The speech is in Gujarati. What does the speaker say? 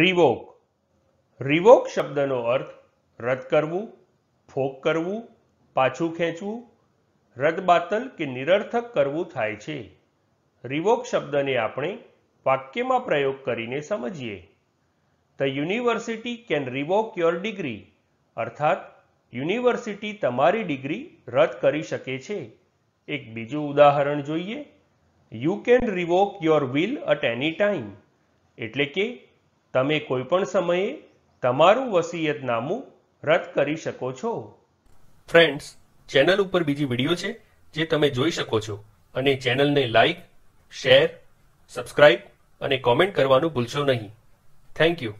રિવોક રિવોક શબ્દનો અર્થ રદ કરવું ફોક કરવું પાછું ખેંચવું રદબાતલ કે નિરર્થક કરવું થાય છે રિવોક શબ્દને આપણે વાક્યમાં પ્રયોગ કરીને સમજીએ the university can revoke your degree અર્થાત યુનિવર્સિટી તમારી ડિગ્રી રદ કરી શકે છે એક બીજું ઉદાહરણ જોઈએ you can revoke your will at any time એટલે કે તમે કોઈપણ સમયે તમારું વસિયતનામું રદ કરી શકો છો ફ્રેન્ડ્સ ચેનલ ઉપર બીજી વિડીયો છે જે તમે જોઈ શકો છો અને ચેનલને લાઈક શેર સબસ્ક્રાઇબ અને કોમેન્ટ કરવાનું ભૂલશો નહીં થેન્ક યુ